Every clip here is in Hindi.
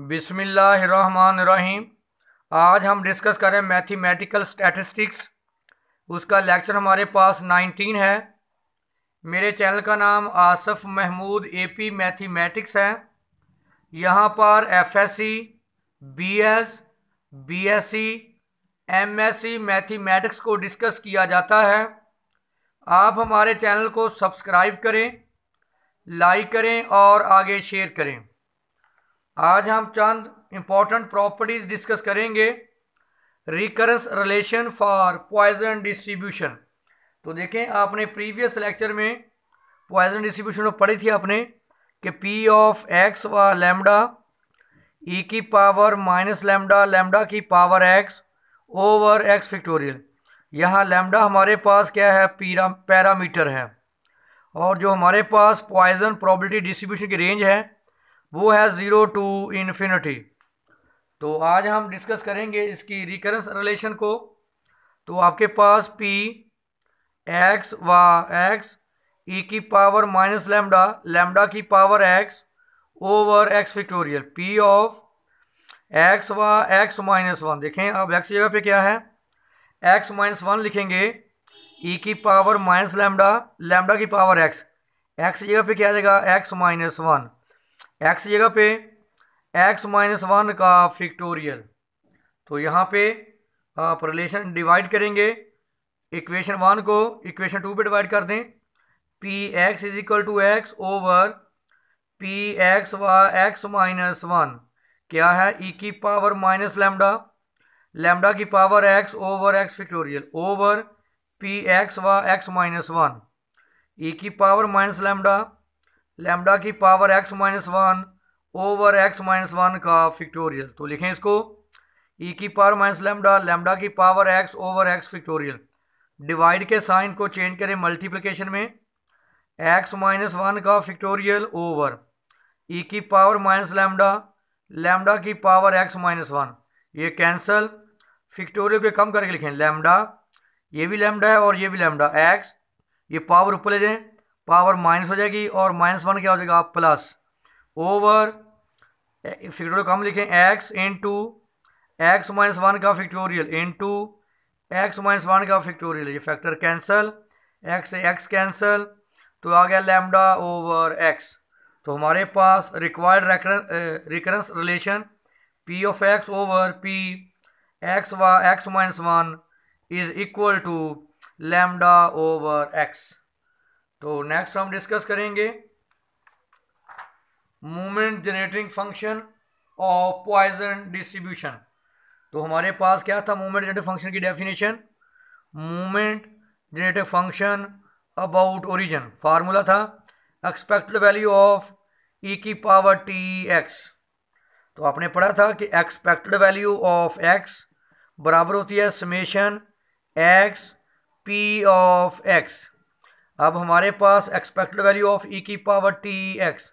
रहीम आज हम डिस्कस करें मैथमेटिकल स्टैटिस्टिक्स उसका लेक्चर हमारे पास 19 है मेरे चैनल का नाम आसफ़ महमूद एपी मैथमेटिक्स है यहाँ पर FSc, BS, BSc, MSc mathematics को डिस्कस किया जाता है आप हमारे चैनल को सब्सक्राइब करें लाइक करें और आगे शेयर करें आज हम चंद इम्पॉर्टेंट प्रॉपर्टीज डिस्कस करेंगे recurrence relation for Poisson distribution तो देखें आपने प्रीवियस लेक्चर में पॉइजन डिस्ट्रीब्यूशन में पढ़ी थी आपने कि पी ऑफ एक्स व लैम्डा ई e की पावर माइनस लैम्डा लैम्डा की power X over X factorial यहाँ लैम्डा हमारे पास क्या है पीरा पैरामीटर है और जो हमारे पास पॉइजन प्रॉबलिटी डिस्ट्रीब्यूशन की रेंज है वो है ज़ीरो टू इन्फिनिटी तो आज हम डिस्कस करेंगे इसकी रिकरेंस रिलेशन को तो आपके पास पी एक्स व एक्स ई की पावर माइनस लैम्डा लैम्डा की power X over X factorial P of X व एक्स माइनस वन देखें अब एक्स जगह पे क्या है एक्स माइनस वन लिखेंगे ई e की पावर माइनस लैम्डा लैम्डा की पावर एक्स एक्स जगह पे क्या आ जाएगा एक्स माइनस वन एक्स जगह पे एक्स माइनस वन का फिक्टोरियल तो यहाँ पे आप रिलेशन डिवाइड करेंगे इक्वेशन वन को इक्वेशन टू पे डिवाइड कर दें P X is equal to X over P X व एक्स माइनस वन क्या है ई e की पावर माइनस लेमडा लेमडा की power X over X factorial over P X व एक्स माइनस वन ई की पावर माइनस लेमडा लेमडा की power X minus one over X minus one का फिक्टोरियल तो लिखें इसको ई e की पावर माइनस लेमडा लेमडा की power X over X factorial divide के साइन को चेंज करें मल्टीप्लिकेशन में एक्स माइनस वन का फिक्टोरियल ओवर ई e की पावर माइनस लेमडा लेमडा की पावर एक्स माइनस वन ये कैंसल फिक्टोरियल को कम करके लिखें लेमडा ये भी लैमडा है और ये भी लैमडा एक्स ये पावर ऊपर ले जाएँ पावर माइनस हो जाएगी और माइनस वन क्या हो जाएगा प्लस ओवर फिक्टोरियल को कम लिखें X into X minus one का factorial into X minus one का फिक्टोरियल ये फैक्टर कैंसिल एक्स से एक्स कैंसिल तो आ गया लेमडा ओवर एक्स तो हमारे पास required recurrence relation P of X over P X वा X minus one is equal to lambda over X तो नेक्स्ट हम डिस्कस करेंगे मूवमेंट जनरेटिंग फंक्शन और पॉइजन डिस्ट्रीब्यूशन तो हमारे पास क्या था मूवमेंट जनरेटिव फंक्शन की definition movement generative function about origin formula था एक्सपेक्टेड वैल्यू ऑफ ई की पावर टी एक्स तो आपने पढ़ा था कि एक्सपेक्टेड वैल्यू ऑफ एक्स बराबर होती है summation X P of X अब हमारे पास एक्सपेक्टेड वैल्यू ऑफ ई की पावर टी एक्स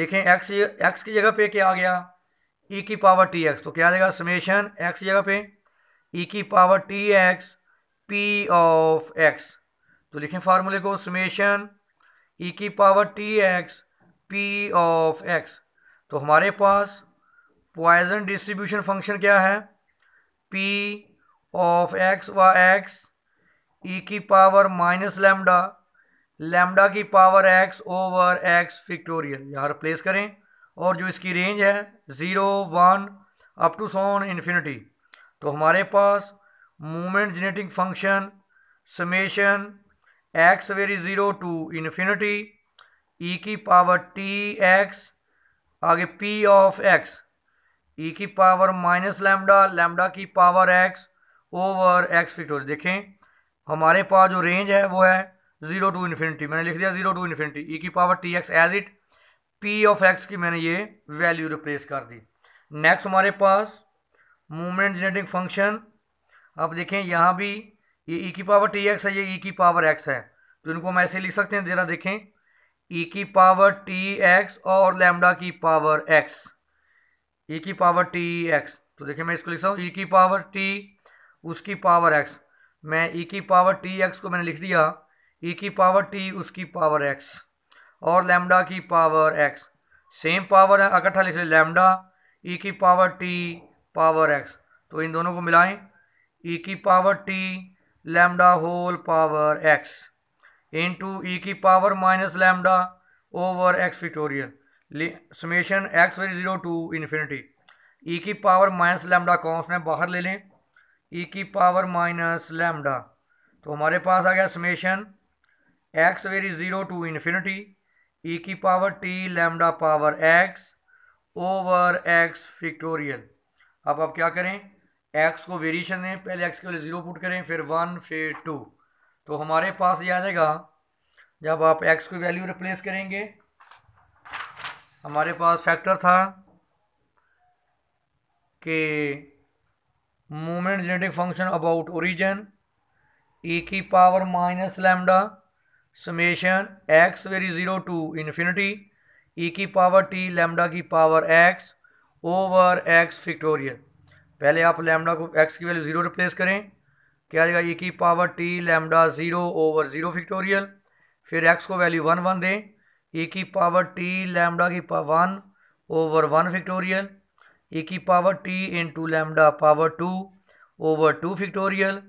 देखें एक्स एक्स की जगह पे क्या आ गया ई e की पावर टी एक्स तो क्या आ जाएगा समेशन एक्स की जगह पे ई e की power T X P of X तो लिखें फार्मूले को समेशन ई e की power T X P of X तो हमारे पास पॉइजन डिस्ट्रीब्यूशन फंक्शन क्या है पी ऑफ एक्स व एक्स ई की पावर माइनस लेमडा लेमडा की power X over X factorial यहाँ रिप्लेस करें और जो इसकी रेंज है zero one up to so on infinity तो हमारे पास moment generating function summation X vary zero to infinity e की पावर टी एक्स आगे पी ऑफ एक्स ई की पावर माइनस लैमडा लैमडा की power X over X factorial देखें हमारे पास जो रेंज है वो है जीरो टू इन्फिनिटी मैंने लिख दिया zero to infinity e e की power T X as it P of X की मैंने ये वैल्यू रिप्लेस कर दी नेक्स्ट हमारे पास मूवमेंट जनरेटिंग फंक्शन अब देखें यहाँ भी ये ई e की पावर टी एक्स है ये ई e की पावर एक्स है तो इनको हम ऐसे लिख सकते हैं ज़रा देखें ई की पावर टी एक्स और लैमडा की पावर एक्स ई की पावर टी एक्स तो देखिए मैं इसको लिखता हूँ ई की पावर टी उसकी पावर एक्स मैं ई की पावर टी एक्स को मैंने लिख दिया ई e की पावर टी उसकी पावर एक्स और लैमडा की पावर एक्स सेम पावर है इकट्ठा लिख लें लैमडा ई की पावर टी पावर एक्स तो इन दोनों को मिलाएं ई e की power T lambda whole power X into e की power minus lambda over X factorial summation X vary zero to infinity e की पावर माइनस लैमडा कौन कॉन्सटेंट बाहर ले लें ई e की पावर माइनस लैमडा तो हमारे पास आ गया summation X vary zero to infinity e e की power T lambda power X over X factorial अब आप क्या करें एक्स को वेरिएशन दें पहले एक्स के लिए ज़ीरो पुट करें फिर वन फिर टू तो हमारे पास ये आ जाएगा जब आप एक्स को वैल्यू रिप्लेस करेंगे हमारे पास फैक्टर था कि moment genetic function about origin e की power minus lambda summation X vary zero to infinity e की पावर टी लैमडा की power X over X factorial पहले आप लैमडा को एक्स की वैल्यू ज़ीरो रिप्लेस करें क्या आएगा ई e की power T lambda zero over zero factorial फिर एक्स को वैल्यू वन वन दें ई e की पावर टी लैमडा की power one over one factorial e की power T into lambda power two over two factorial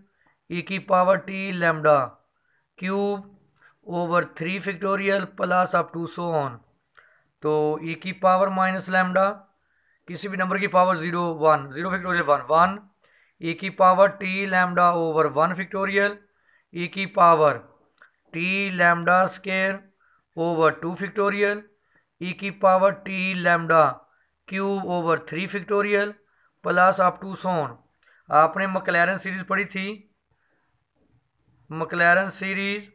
e की power T lambda cube over three factorial plus up to so on तो ई की पावर माइनस लैमडा किसी भी नंबर की power zero one zero factorial one one e की power T lambda over one factorial e की power T lambda square over two factorial e की power T lambda cube over three factorial plus up to so on आपने मकलैरन सीरीज़ पढ़ी थी मकलैरन सीरीज़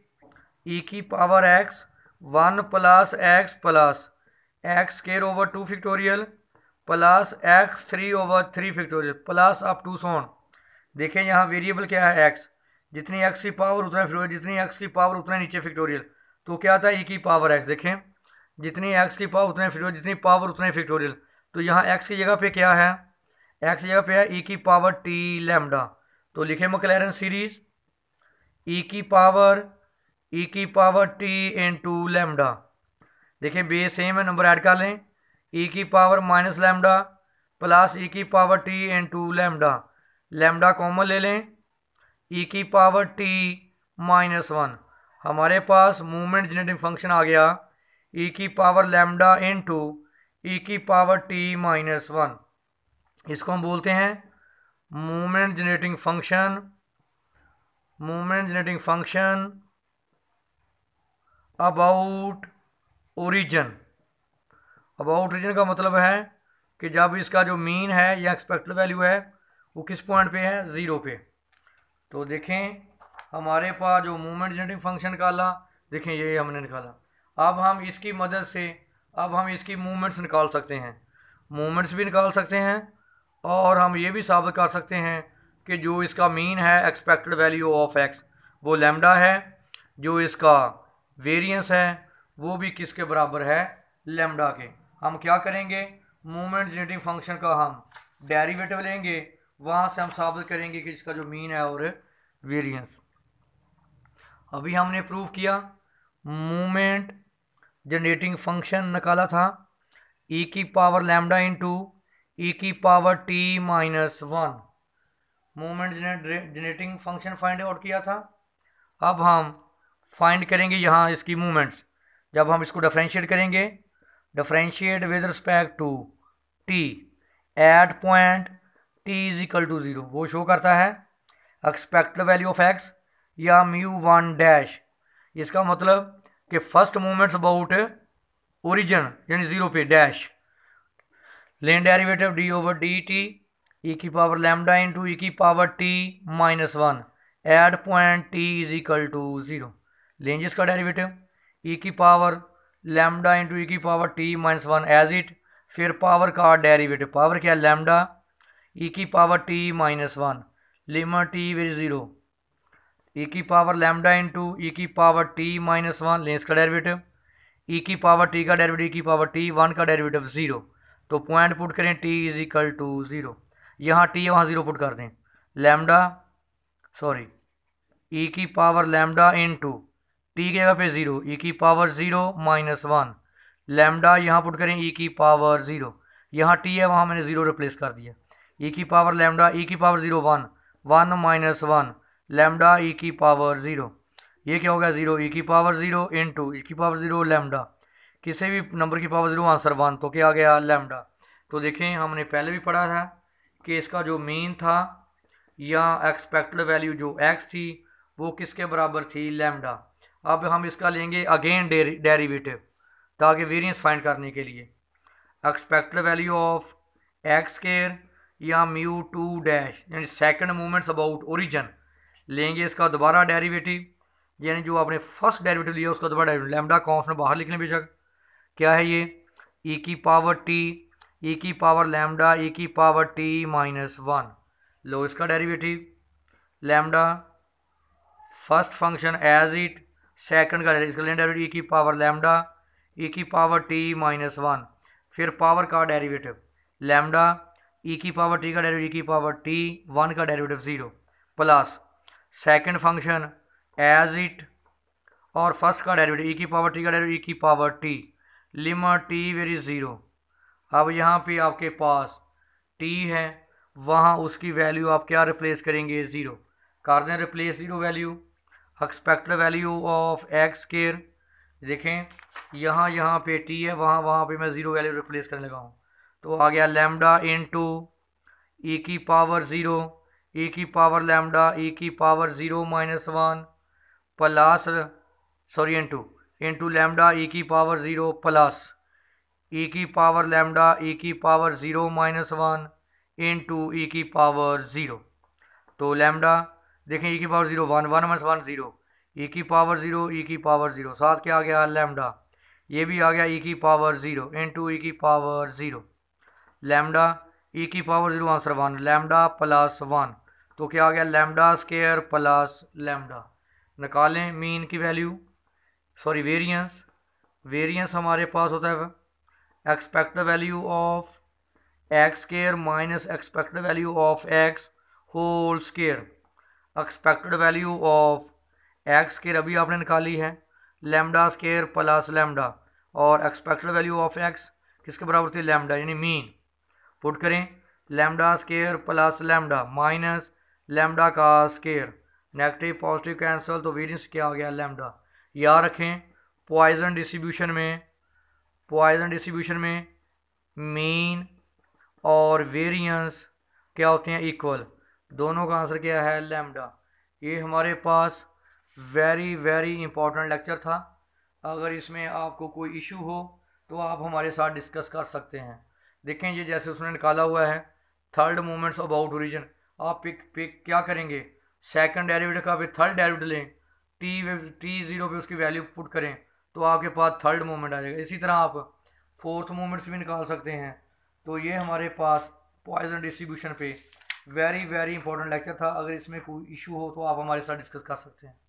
ई e की power X one plus X plus X square over two factorial plus X three over three factorial plus up to so on देखें यहाँ वेरिएबल क्या है एक्स जितनी एक्स की पावर उतना फिक्टोरियल जितनी एक्स की पावर उतना नीचे फिक्टोरियल तो क्या था ई e की पावर एक्स देखें जितनी एक्स की पावर उतना फिक्टोरियल जितनी पावर उतना फिक्टोरियल तो यहाँ एक्स की जगह पे क्या है एक्स की जगह पे है ई e की पावर टी लेमडा तो लिखे मकलैरन सीरीज़ ई की पावर ई e की power T into lambda देखिए बे सेम है नंबर ऐड कर लें ई e की power minus lambda plus e की power T into lambda lambda common ले लें ई e की पावर टी माइनस वन हमारे पास मूवमेंट जनरेटिंग फंक्शन आ गया ई की पावर लेमडा इन टू ई की पावर टी माइनस वन इसको हम बोलते हैं movement generating function movement generating function about origin about origin का मतलब है कि जब इसका जो मीन है या एक्सपेक्टेड वैल्यू है वो किस पॉइंट पे है ज़ीरो पे तो देखें हमारे पास जो मूवमेंट जनरेटिंग फंक्शन निकाला देखें ये हमने निकाला अब हम इसकी मदद से अब हम इसकी मूवमेंट्स निकाल सकते हैं मूवमेंट्स भी निकाल सकते हैं और हम ये भी साबित कर सकते हैं कि जो इसका मीन है एक्सपेक्टेड वैल्यू ऑफ एक्स वो लेमडा है जो इसका वेरियंस है वो भी किसके बराबर है लेमडा के हम क्या करेंगे मूवमेंट जनरेटिंग फंक्शन का हम डेरिवेटिव लेंगे वहाँ से हम साबित करेंगे कि इसका जो मीन है और वेरियंस अभी हमने प्रूव किया मूवमेंट जनरेटिंग फंक्शन निकाला था ई e की power lambda into e की power T minus one movement generating function find out किया था अब हम फाइंड करेंगे यहाँ इसकी मूवमेंट्स जब हम इसको डिफ्रेंशिएट करेंगे differentiate with respect to t at point t is equal to zero वो शो करता है एक्सपेक्टेड वैल्यू ऑफ एक्स या म्यू वन डैश इसका मतलब कि फर्स्ट मूवमेंट्स अबाउट ओरिजिन यानी ज़ीरो पे डैश लेन derivative d over d t e की पावर लैमडा इंटू ई की power T minus one at point t is equal to zero लेंजिस e e का डेरिवेटिव ई की पावर लैमडा इंटू ई की power T minus one as it फिर पावर का डेरिवेटिव पावर क्या है लैमडा ई e की पावर टी माइनस वन लिमा टी वेर ज़ीरो ई की पावर लैमडा इंटू ई की पावर टी माइनस वन लेंस का डेरिवेटिव ई की पावर टी का डेरिवेटिव ई की पावर टी वन का डेरिवेटिव ज़ीरो तो पॉइंट पुट करें t is equal to zero यहाँ टी वहाँ ज़ीरो पुट कर दें लैमडा सॉरी ई की पावर लैमडा इंटू टी की जगह पे ज़ीरो ई e की power zero minus one lambda यहाँ पुट करें ई e की पावर ज़ीरो यहाँ टी है वहाँ मैंने ज़ीरो रिप्लेस कर दिया ई e की पावर लेमडा ई की power zero one one minus one lambda e की पावर ज़ीरो ये क्या हो गया ज़ीरो ई की power zero into e की पावर ज़ीरो लेमडा किसी भी नंबर की पावर ज़ीरो आंसर वन तो क्या आ गया लेमडा तो देखें हमने पहले भी पढ़ा था कि इसका जो मीन था या एक्सपेक्टेड वैल्यू जो एक्स थी वो किसके बराबर थी लेमडा अब हम इसका लेंगे अगेन डेरिवेटिव ताकि वेरियंस फाइंड करने के लिए expected value of x square या म्यू टू डैश यानी सेकंड मूवमेंट्स अबाउट ओरिजन लेंगे इसका दोबारा डेरिवेटिव यानी जो आपने फर्स्ट डेरिवेटिव लिया उसका दोबारा डेरिवेटिव लेमडा कॉन्स्टेंट बाहर लिखने बेशक क्या है ये ई e की पावर टी ई की पावर लैमडा ई की पावर टी माइनस वन लो इसका derivative lambda first function as it second e e का ले इसका ई की पावर लैमडा ई की पावर टी माइनस वन फिर पावर का डेरिवेटिव लैमडा ई की पावर टी का डेरिवेटिव ई e की पावर टी वन का derivative zero plus second function as it और फर्स्ट का डेरिवेटिव ई की पावर टी का डेरिवेटिव ई की पावर टी लिमा टी वेरी ज़ीरो अब यहाँ पे आपके पास टी है वहाँ उसकी वैल्यू आप क्या रिप्लेस करेंगे ज़ीरो कर दें replace zero value expected value of x square देखें यहाँ यहाँ पे टी है वहाँ वहाँ पे मैं ज़ीरो वैल्यू रिप्लेस करने लगा हूँ तो आ गया लैमडा इन टू ए की पावर ज़ीरो ए की पावर लैमडा ए की power zero minus one plus sorry into into lambda e की पावर ज़ीरो प्लस ए की पावर लैमडा ए की power zero minus one into e की पावर ज़ीरो तो लैमडा देखें ई e की power zero one one minus one zero e की पावर ज़ीरो ई की पावर ज़ीरो साथ क्या आ गया लेमडा ये भी आ गया ई e की power zero into e की पावर ज़ीरो लैमडा ई की power zero answer one lambda plus one तो क्या आ गया लेमडा स्केयर प्लस लेमडा निकालें मीन की वैल्यू सॉरी वेरियंस वेरियंस हमारे पास होता है expect value of x square minus expect value of x whole square expected value of x square अभी आपने निकाली है लेमडा स्केयर प्लस लेमडा और एक्सपेक्टेड वैल्यू ऑफ एक्स किसके बराबर थी लेमडा यानी मीन पुट करें lambda square plus lambda minus lambda का स्केयर नेगेटिव पॉजिटिव कैंसल तो वेरियंस क्या आ गया लेमडा याद रखें पॉइजन डिस्ट्रीब्यूशन में पॉइजन डिस्ट्रीब्यूशन में मीन और वेरियंस क्या होते हैं इक्वल दोनों का आंसर क्या है लेमडा ये हमारे पास वेरी वेरी इंपॉर्टेंट लेक्चर था अगर इसमें आपको कोई इशू हो तो आप हमारे साथ डिस्कस कर सकते हैं देखें ये जैसे उसने निकाला हुआ है थर्ड मोमेंट्स अबाउट ओरिजिन आप पिक पिक क्या करेंगे सेकंड डेरिवेटिव का भी थर्ड डेरिवेटिव लें टी टी ज़ीरो पे उसकी वैल्यू पुट करें तो आपके पास थर्ड मोमेंट आ जाएगा इसी तरह आप फोर्थ मोमेंट्स भी निकाल सकते हैं तो ये हमारे पास पॉइजन डिस्ट्रीब्यूशन पे वेरी वेरी इंपॉर्टेंट लेक्चर था अगर इसमें कोई इशू हो तो आप हमारे साथ डिस्कस कर सकते हैं